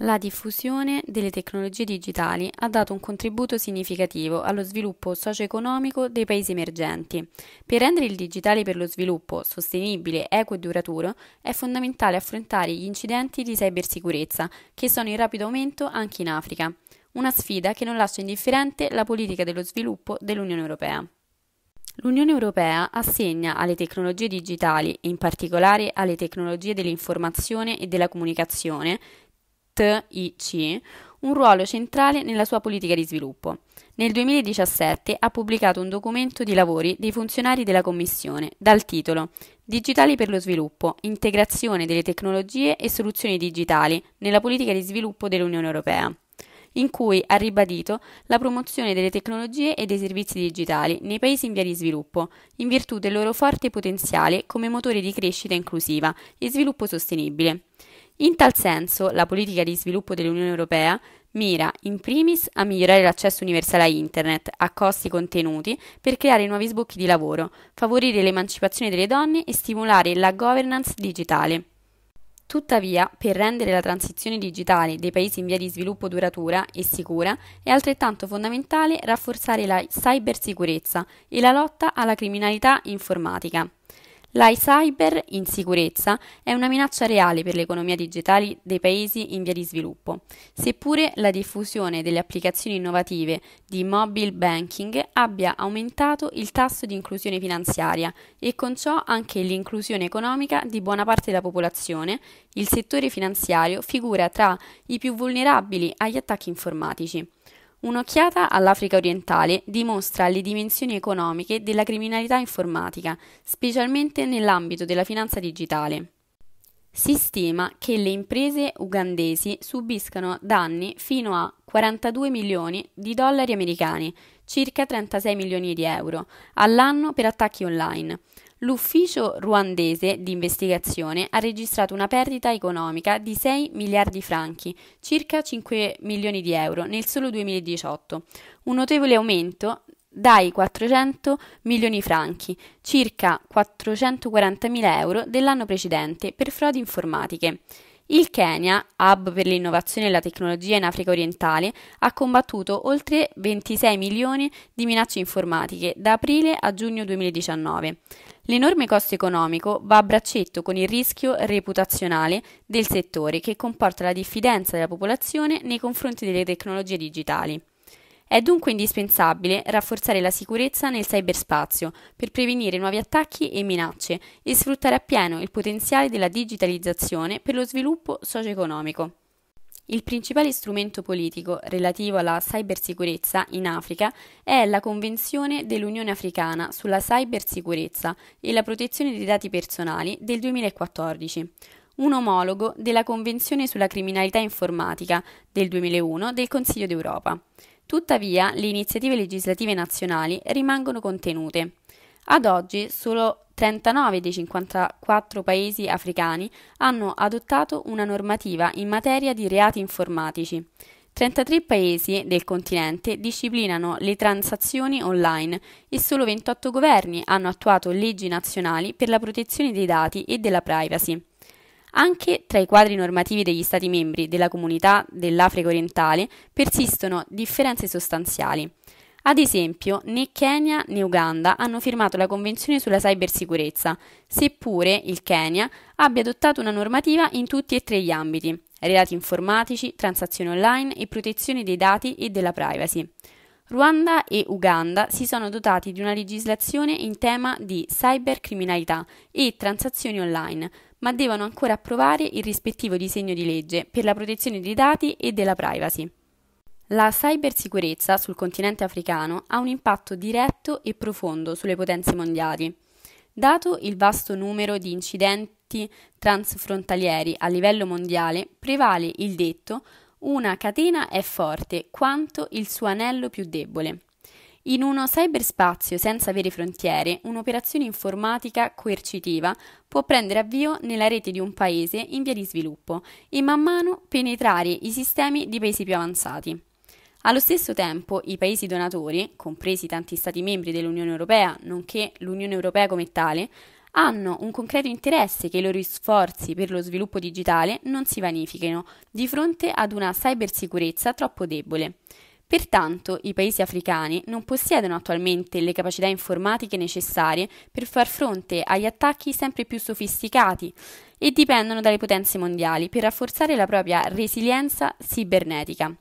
La diffusione delle tecnologie digitali ha dato un contributo significativo allo sviluppo socio-economico dei paesi emergenti. Per rendere il digitale per lo sviluppo sostenibile, equo e duraturo, è fondamentale affrontare gli incidenti di cybersicurezza, che sono in rapido aumento anche in Africa. Una sfida che non lascia indifferente la politica dello sviluppo dell'Unione Europea. L'Unione Europea assegna alle tecnologie digitali, e in particolare alle tecnologie dell'informazione e della comunicazione, TIC un ruolo centrale nella sua politica di sviluppo. Nel 2017 ha pubblicato un documento di lavori dei funzionari della Commissione dal titolo Digitali per lo sviluppo, integrazione delle tecnologie e soluzioni digitali nella politica di sviluppo dell'Unione Europea, in cui ha ribadito la promozione delle tecnologie e dei servizi digitali nei paesi in via di sviluppo, in virtù del loro forte potenziale come motore di crescita inclusiva e sviluppo sostenibile. In tal senso, la politica di sviluppo dell'Unione Europea mira in primis a migliorare l'accesso universale a Internet a costi contenuti per creare nuovi sbocchi di lavoro, favorire l'emancipazione delle donne e stimolare la governance digitale. Tuttavia, per rendere la transizione digitale dei paesi in via di sviluppo duratura e sicura, è altrettanto fondamentale rafforzare la cybersicurezza e la lotta alla criminalità informatica. La cyber insicurezza è una minaccia reale per l'economia digitale dei paesi in via di sviluppo, seppure la diffusione delle applicazioni innovative di mobile banking abbia aumentato il tasso di inclusione finanziaria e con ciò anche l'inclusione economica di buona parte della popolazione, il settore finanziario figura tra i più vulnerabili agli attacchi informatici. Un'occhiata all'Africa orientale dimostra le dimensioni economiche della criminalità informatica, specialmente nell'ambito della finanza digitale. Si stima che le imprese ugandesi subiscano danni fino a 42 milioni di dollari americani, circa 36 milioni di euro, all'anno per attacchi online, L'ufficio ruandese di investigazione ha registrato una perdita economica di 6 miliardi franchi, circa 5 milioni di euro, nel solo 2018, un notevole aumento dai 400 milioni franchi, circa 440 mila euro dell'anno precedente per frodi informatiche. Il Kenya, hub per l'innovazione e la tecnologia in Africa orientale, ha combattuto oltre 26 milioni di minacce informatiche da aprile a giugno 2019. L'enorme costo economico va a braccetto con il rischio reputazionale del settore che comporta la diffidenza della popolazione nei confronti delle tecnologie digitali. È dunque indispensabile rafforzare la sicurezza nel cyberspazio per prevenire nuovi attacchi e minacce e sfruttare appieno il potenziale della digitalizzazione per lo sviluppo socio-economico. Il principale strumento politico relativo alla cybersicurezza in Africa è la Convenzione dell'Unione Africana sulla cybersicurezza e la protezione dei dati personali del 2014, un omologo della Convenzione sulla criminalità informatica del 2001 del Consiglio d'Europa. Tuttavia, le iniziative legislative nazionali rimangono contenute. Ad oggi solo 39 dei 54 paesi africani hanno adottato una normativa in materia di reati informatici. 33 paesi del continente disciplinano le transazioni online e solo 28 governi hanno attuato leggi nazionali per la protezione dei dati e della privacy. Anche tra i quadri normativi degli Stati membri della comunità dell'Africa orientale persistono differenze sostanziali. Ad esempio, né Kenya né Uganda hanno firmato la Convenzione sulla cybersicurezza, seppure il Kenya abbia adottato una normativa in tutti e tre gli ambiti, reati informatici, transazioni online e protezione dei dati e della privacy. Ruanda e Uganda si sono dotati di una legislazione in tema di cybercriminalità e transazioni online, ma devono ancora approvare il rispettivo disegno di legge per la protezione dei dati e della privacy. La cybersicurezza sul continente africano ha un impatto diretto e profondo sulle potenze mondiali. Dato il vasto numero di incidenti transfrontalieri a livello mondiale, prevale il detto una catena è forte quanto il suo anello più debole. In uno cyberspazio senza vere frontiere, un'operazione informatica coercitiva può prendere avvio nella rete di un paese in via di sviluppo e man mano penetrare i sistemi di paesi più avanzati. Allo stesso tempo, i Paesi donatori, compresi tanti Stati membri dell'Unione Europea, nonché l'Unione Europea come tale, hanno un concreto interesse che i loro sforzi per lo sviluppo digitale non si vanifichino di fronte ad una cybersicurezza troppo debole. Pertanto i paesi africani non possiedono attualmente le capacità informatiche necessarie per far fronte agli attacchi sempre più sofisticati e dipendono dalle potenze mondiali per rafforzare la propria resilienza cibernetica.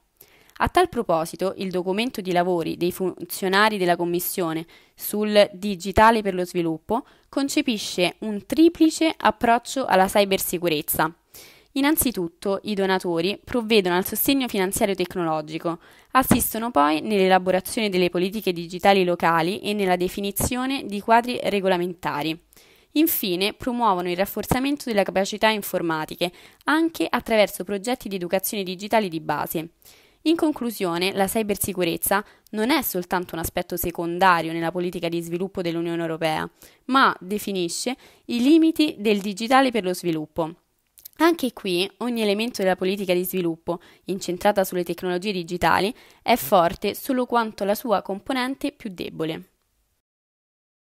A tal proposito, il documento di lavori dei funzionari della Commissione sul digitale per lo sviluppo concepisce un triplice approccio alla cybersicurezza. Innanzitutto, i donatori provvedono al sostegno finanziario tecnologico, assistono poi nell'elaborazione delle politiche digitali locali e nella definizione di quadri regolamentari. Infine, promuovono il rafforzamento delle capacità informatiche, anche attraverso progetti di educazione digitali di base. In conclusione, la cybersicurezza non è soltanto un aspetto secondario nella politica di sviluppo dell'Unione Europea, ma definisce i limiti del digitale per lo sviluppo. Anche qui ogni elemento della politica di sviluppo, incentrata sulle tecnologie digitali, è forte solo quanto la sua componente più debole.